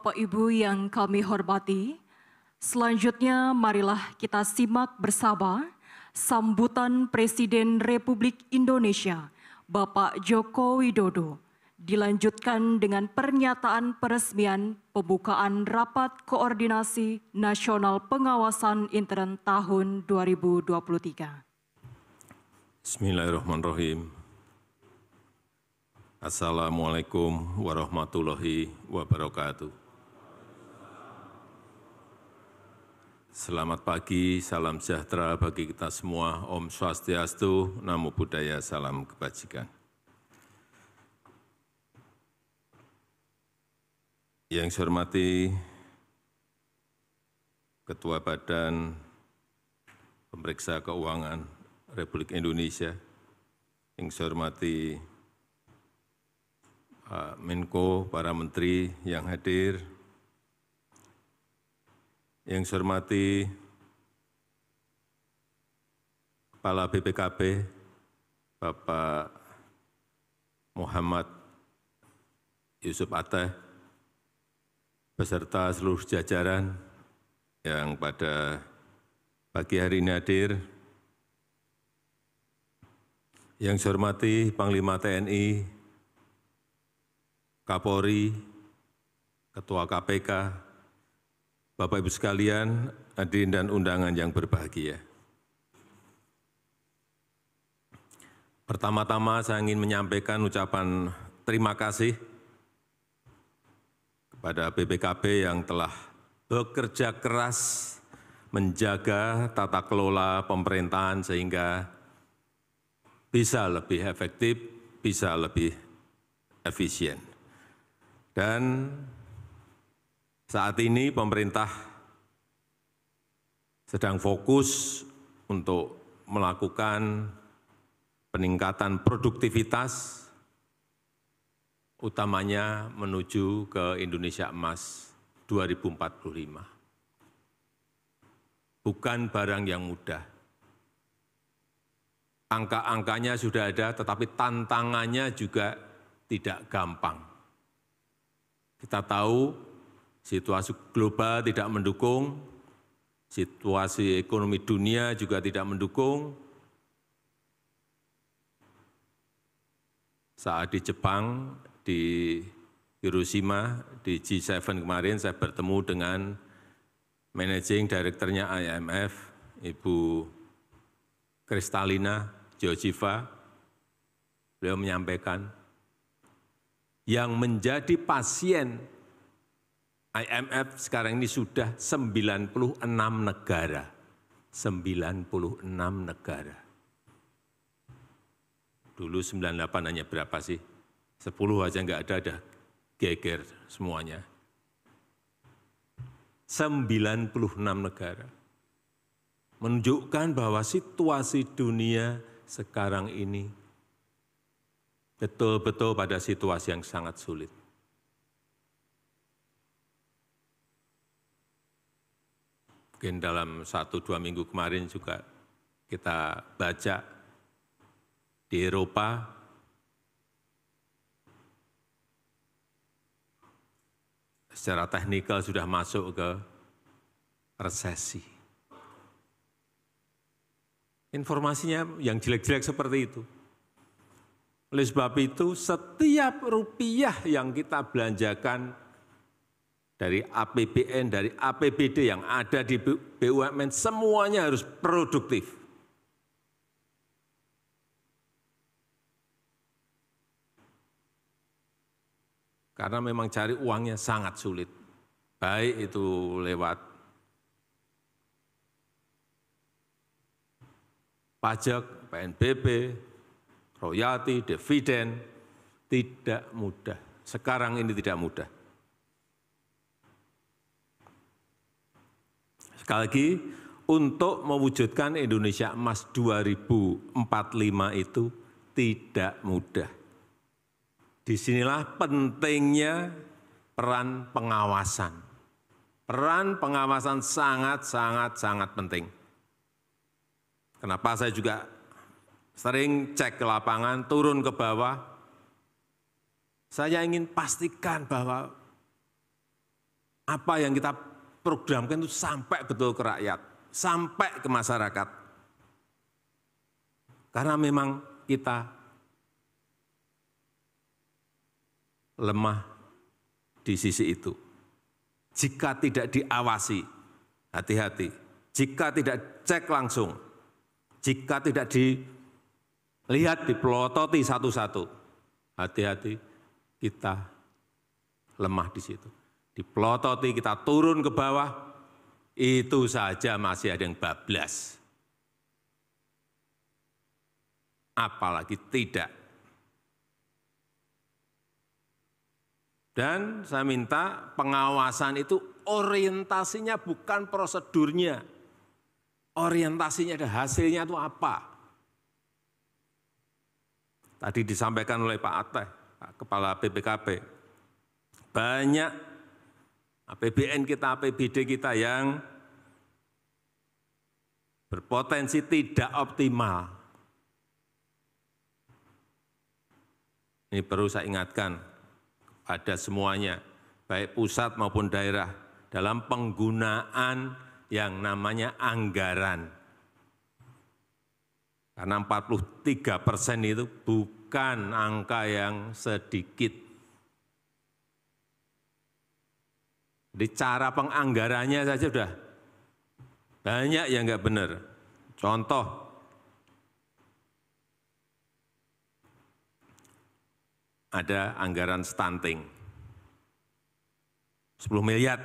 Bapak Ibu yang kami hormati, selanjutnya marilah kita simak bersama sambutan Presiden Republik Indonesia, Bapak Joko Widodo, dilanjutkan dengan pernyataan peresmian pembukaan Rapat Koordinasi Nasional Pengawasan Intern tahun 2023. Bismillahirrahmanirrahim. Assalamualaikum warahmatullahi wabarakatuh. Selamat pagi, salam sejahtera bagi kita semua. Om Swastiastu, Namo Buddhaya, salam kebajikan. Yang saya hormati Ketua Badan Pemeriksa Keuangan Republik Indonesia, yang saya hormati Pak Menko, para menteri yang hadir, yang saya hormati Kepala BPKB, Bapak Muhammad Yusuf Ateh, beserta seluruh jajaran yang pada pagi hari ini hadir, yang saya hormati Panglima TNI, Kapolri, Ketua KPK, Bapak Ibu sekalian, hadirin dan undangan yang berbahagia. Pertama-tama saya ingin menyampaikan ucapan terima kasih kepada BPKB yang telah bekerja keras menjaga tata kelola pemerintahan sehingga bisa lebih efektif, bisa lebih efisien. Dan saat ini pemerintah sedang fokus untuk melakukan peningkatan produktivitas, utamanya menuju ke Indonesia Emas 2045. Bukan barang yang mudah. Angka-angkanya sudah ada, tetapi tantangannya juga tidak gampang. Kita tahu situasi global tidak mendukung, situasi ekonomi dunia juga tidak mendukung. Saat di Jepang, di Hiroshima, di G7 kemarin saya bertemu dengan Managing Directornya IMF, Ibu Kristalina Georgieva, beliau menyampaikan, yang menjadi pasien imf sekarang ini sudah sembilan puluh enam negara sembilan negara dulu sembilan delapan hanya berapa sih sepuluh aja enggak ada ada geger semuanya 96 negara menunjukkan bahwa situasi dunia sekarang ini betul-betul pada situasi yang sangat sulit. mungkin dalam satu dua minggu kemarin juga kita baca di Eropa, secara teknikal sudah masuk ke resesi. Informasinya yang jelek-jelek seperti itu. Oleh sebab itu, setiap rupiah yang kita belanjakan dari APBN, dari APBD yang ada di BUMN, semuanya harus produktif. Karena memang cari uangnya sangat sulit, baik itu lewat pajak, PNBP, royalti, dividen, tidak mudah. Sekarang ini tidak mudah. Sekali lagi, untuk mewujudkan Indonesia Emas 2045 itu tidak mudah. Disinilah pentingnya peran pengawasan. Peran pengawasan sangat-sangat-sangat penting. Kenapa saya juga sering cek ke lapangan, turun ke bawah. Saya ingin pastikan bahwa apa yang kita programkan itu sampai betul ke rakyat, sampai ke masyarakat. Karena memang kita lemah di sisi itu. Jika tidak diawasi, hati-hati. Jika tidak cek langsung, jika tidak dilihat dipelototi satu-satu, hati-hati kita lemah di situ dipelototi, kita turun ke bawah, itu saja masih ada yang bablas. Apalagi tidak. Dan saya minta pengawasan itu orientasinya bukan prosedurnya. Orientasinya ada hasilnya itu apa. Tadi disampaikan oleh Pak Ateh, Kepala BPKP. Banyak APBN kita, APBD kita yang berpotensi tidak optimal. Ini perlu saya ingatkan pada semuanya, baik pusat maupun daerah, dalam penggunaan yang namanya anggaran. Karena 43 persen itu bukan angka yang sedikit. Jadi cara penganggarannya saja sudah banyak yang enggak benar. Contoh, ada anggaran stunting. 10 miliar.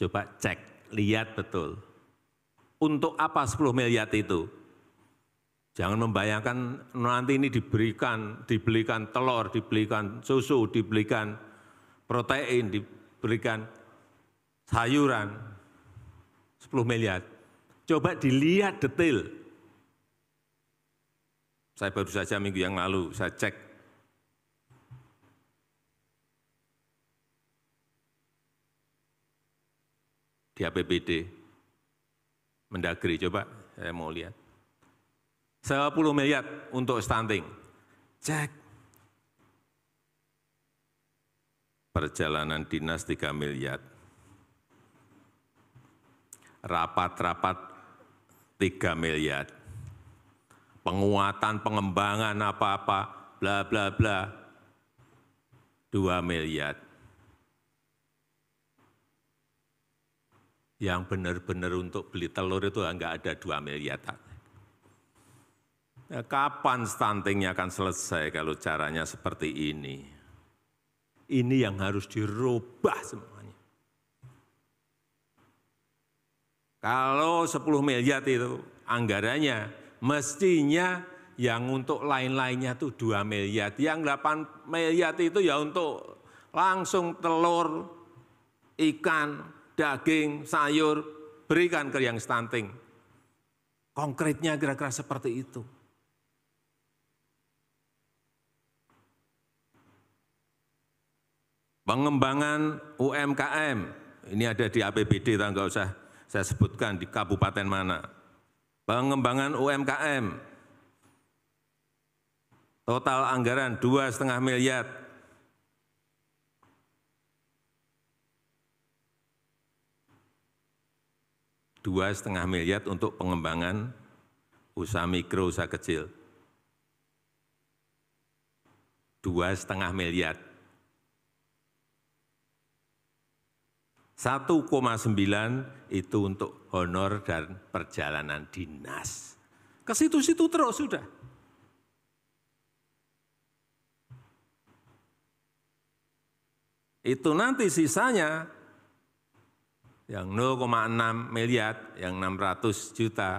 Coba cek, lihat betul. Untuk apa 10 miliar itu? Jangan membayangkan nanti ini diberikan, dibelikan telur, dibelikan susu, dibelikan protein diberikan sayuran 10 miliar. Coba dilihat detail. Saya baru saja minggu yang lalu saya cek di APBD Mendagri coba saya mau lihat. 10 miliar untuk stunting. Cek perjalanan dinas 3 miliar, rapat-rapat 3 miliar, penguatan pengembangan apa-apa, bla bla bla, 2 miliar. Yang benar-benar untuk beli telur itu enggak ada 2 miliar. Ya, kapan stuntingnya akan selesai kalau caranya seperti ini? Ini yang harus dirubah semuanya. Kalau 10 miliar itu anggarannya, mestinya yang untuk lain-lainnya itu 2 miliar. Yang 8 miliar itu ya untuk langsung telur, ikan, daging, sayur, berikan ke yang stunting. Konkretnya kira-kira seperti itu. pengembangan umkm, ini ada di APBD, nggak usah saya sebutkan di kabupaten mana. Pengembangan UMKM, total anggaran dua setengah miliar. Dua setengah miliar untuk pengembangan usaha mikro, usaha kecil. Dua setengah miliar. 1,9 itu untuk honor dan perjalanan dinas. Ke situ-situ terus sudah. Itu nanti sisanya yang 0,6 miliar, yang 600 juta,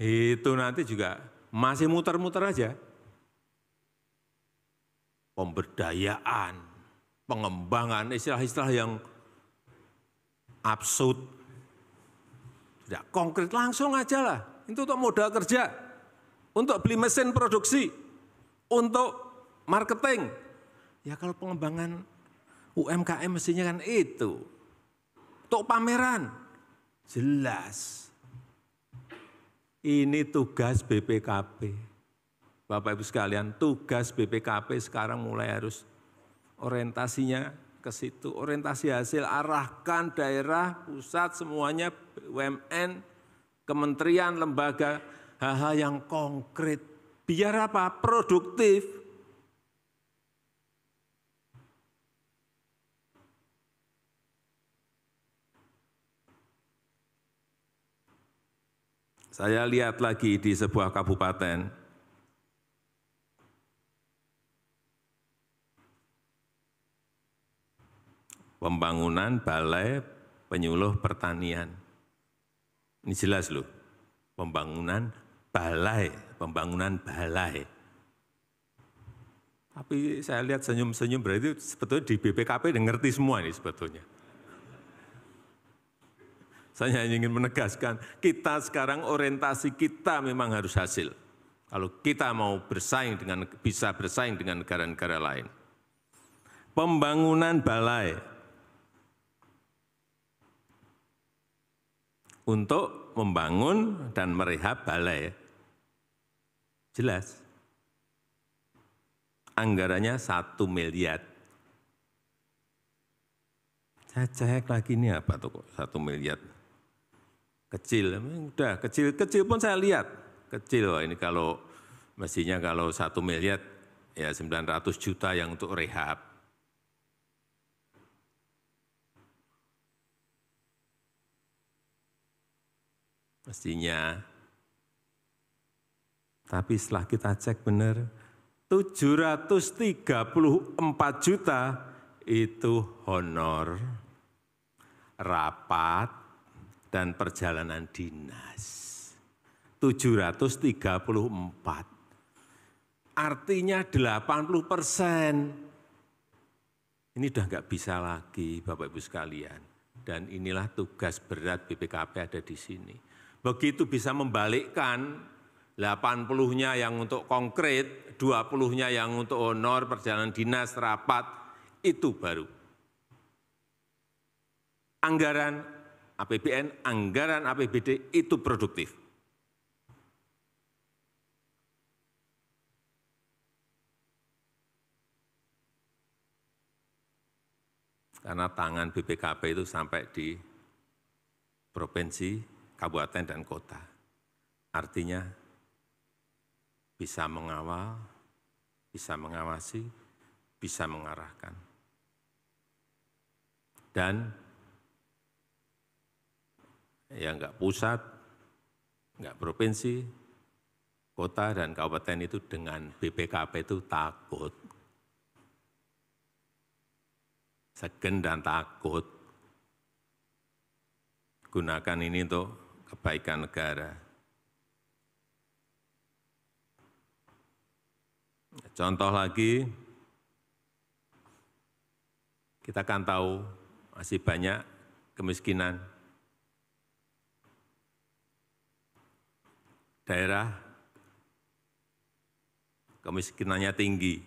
itu nanti juga masih muter-muter aja. Pemberdayaan, pengembangan, istilah-istilah yang absurd, tidak ya, konkret, langsung aja lah. Itu untuk modal kerja, untuk beli mesin produksi, untuk marketing. Ya kalau pengembangan UMKM mestinya kan itu. Untuk pameran, jelas. Ini tugas BPKP. Bapak Ibu sekalian, tugas BPKP sekarang mulai harus orientasinya ke situ. Orientasi hasil arahkan daerah, pusat semuanya BUMN, kementerian, lembaga, hal-hal yang konkret. Biar apa? Produktif. Saya lihat lagi di sebuah kabupaten, pembangunan balai penyuluh pertanian. Ini jelas loh, pembangunan balai, pembangunan balai. Tapi saya lihat senyum-senyum berarti sebetulnya di BPKP udah ngerti semua ini sebetulnya. Saya hanya ingin menegaskan, kita sekarang orientasi kita memang harus hasil. Kalau kita mau bersaing dengan bisa bersaing dengan negara-negara lain. Pembangunan balai, untuk membangun dan merehab balai. Jelas. Anggarannya satu miliar. Saya cek lagi ini apa tuh kok satu miliar. Kecil, udah kecil, kecil pun saya lihat. Kecil, wah ini kalau mestinya kalau satu miliar ya 900 juta yang untuk rehab. Mestinya. Tapi setelah kita cek benar, 734 juta itu honor, rapat, dan perjalanan dinas. 734. Artinya 80 persen. Ini udah nggak bisa lagi Bapak-Ibu sekalian. Dan inilah tugas berat BPKP ada di sini begitu bisa membalikkan 80-nya yang untuk konkret, 20-nya yang untuk honor, perjalanan dinas, rapat, itu baru. Anggaran APBN, anggaran APBD itu produktif. Karena tangan BPKP itu sampai di provinsi, kabupaten dan kota. Artinya bisa mengawal, bisa mengawasi, bisa mengarahkan. Dan yang enggak pusat, enggak provinsi, kota dan kabupaten itu dengan BPKP itu takut. Segen dan takut. Gunakan ini untuk kebaikan negara. Contoh lagi, kita akan tahu masih banyak kemiskinan. Daerah kemiskinannya tinggi,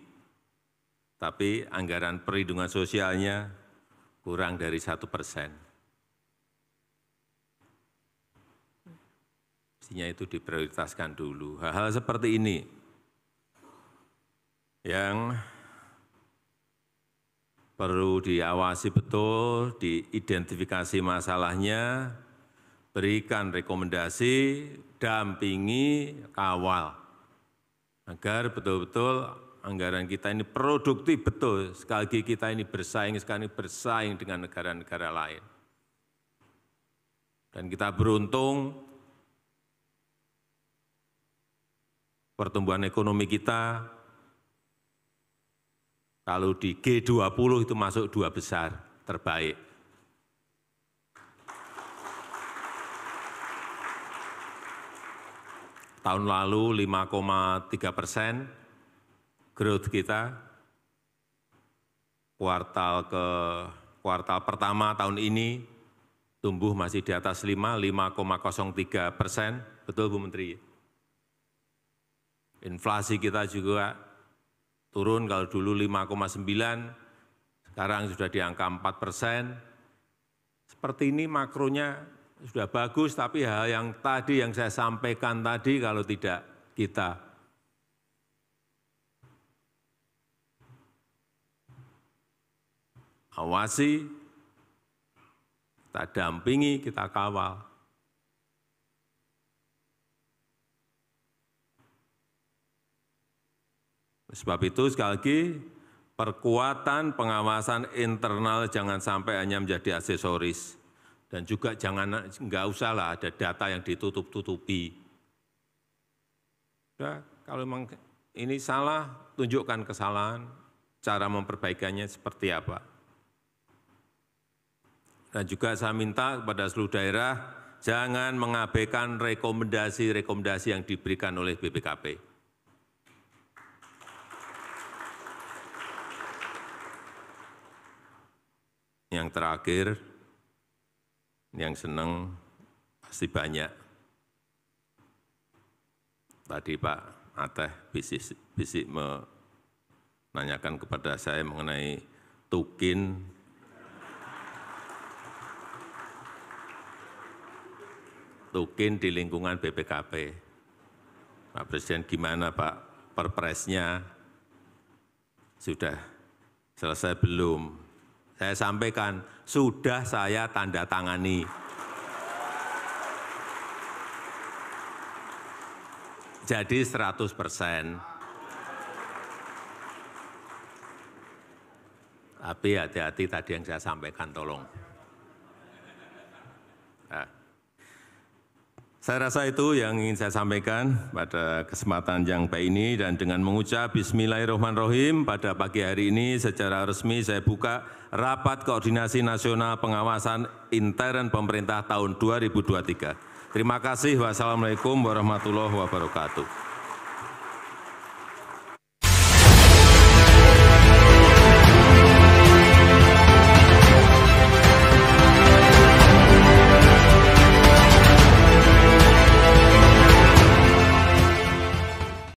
tapi anggaran perlindungan sosialnya kurang dari satu persen. Mestinya itu diprioritaskan dulu. Hal-hal seperti ini yang perlu diawasi betul, diidentifikasi masalahnya, berikan rekomendasi, dampingi, kawal. Agar betul-betul anggaran kita ini produktif betul. Sekali lagi kita ini bersaing, sekali ini bersaing dengan negara-negara lain. Dan kita beruntung pertumbuhan ekonomi kita kalau di G20 itu masuk dua besar terbaik. Tahun lalu 5,3 persen growth kita, kuartal ke kuartal pertama tahun ini tumbuh masih di atas 5, 5,03 persen, betul Bu Menteri? inflasi kita juga turun kalau dulu 5,9, sekarang sudah di angka 4 persen. Seperti ini makronya sudah bagus, tapi hal yang tadi yang saya sampaikan tadi kalau tidak kita awasi, kita dampingi, kita kawal. Sebab itu sekali lagi perkuatan pengawasan internal jangan sampai hanya menjadi aksesoris. Dan juga jangan, enggak usahlah ada data yang ditutup-tutupi. Ya, kalau memang ini salah, tunjukkan kesalahan, cara memperbaikannya seperti apa. Dan juga saya minta kepada seluruh daerah, jangan mengabaikan rekomendasi-rekomendasi yang diberikan oleh BPKP. terakhir, yang senang pasti banyak. Tadi Pak Ateh bisik, bisik menanyakan kepada saya mengenai tukin. Tukin di lingkungan BPKP. Pak Presiden gimana Pak perpresnya? Sudah selesai belum? saya sampaikan sudah saya tanda tangani. Jadi 100 persen. Tapi hati-hati tadi yang saya sampaikan, tolong. Nah. Saya rasa itu yang ingin saya sampaikan pada kesempatan yang baik ini dan dengan mengucap Bismillahirrahmanirrahim pada pagi hari ini secara resmi saya buka Rapat Koordinasi Nasional Pengawasan Intern Pemerintah tahun 2023. Terima kasih. Wassalamualaikum warahmatullahi wabarakatuh.